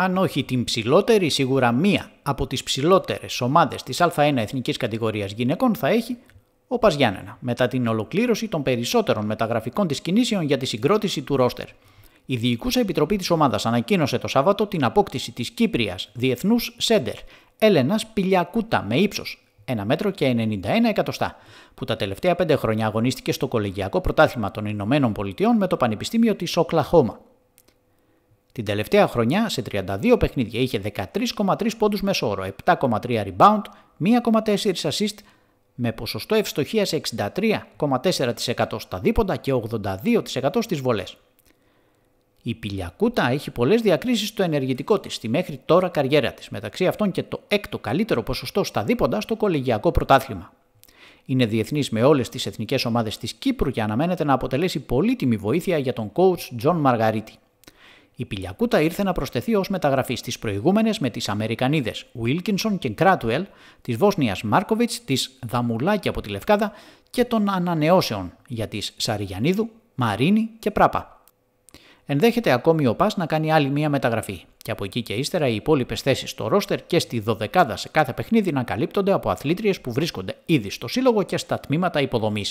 αν όχι την ψηλότερη, σίγουρα μία από τις ψηλότερες ομάδες της Α1 εθνικής κατηγορίας γυναικών θα έχει ο Παζιάννενα, μετά την ολοκλήρωση των περισσότερων μεταγραφικών της κινήσεων για τη συγκρότηση του ρόστερ. Η Διοικούσα Επιτροπή της ομάδας ανακοίνωσε το Σάββατο την απόκτηση της Κύπριας Διεθνούς Σέντερ, Έλενας Πιλιακούτα με ύψος 1 μέτρο και 91 εκατοστά, που τα τελευταία πέντε χρόνια αγωνίστηκε στο Κολεγιακό Πρωτάθλημα των Ηνωμένων Πολιτειών με το Πανεπιστήμιο της Οκλαχώμα. Την τελευταία χρονιά σε 32 παιχνίδια είχε 13,3 πόντους μεσόρο, 7,3 rebound, 1,4 assist με ποσοστό ευστοχίας σε 63,4% στα δίποντα και 82% στις βολές. Η Πηλιακούτα έχει πολλές διακρίσεις στο ενεργητικό της στη μέχρι τώρα καριέρα της μεταξύ αυτών και το έκτο καλύτερο ποσοστό στα δίποντα στο κολεγιακό πρωτάθλημα. Είναι διεθνής με όλες τις εθνικές ομάδες της Κύπρου και αναμένεται να αποτελέσει πολύτιμη βοήθεια για τον coach Τζον Μαργαρίτη. Η Πηλιακούτα ήρθε να προσθεθεί ως μεταγραφής στι προηγούμενες με τις Αμερικανίδες Βίλκινσον και Κράτουελ, της Βόσνιας Μάρκοβιτ, της Δαμουλάκη από τη Λευκάδα και των ανανεώσεων για τη Σαριγιανίδου, Μαρίνη και Πράπα. Ενδέχεται ακόμη ο Πας να κάνει άλλη μία μεταγραφή. Και από εκεί και ύστερα οι υπόλοιπες θέσεις στο ρόστερ και στη δωδεκάδα σε κάθε παιχνίδι να καλύπτονται από αθλήτριες που βρίσκονται ήδη στο σύλλογο και στα τμήματα υποδομής.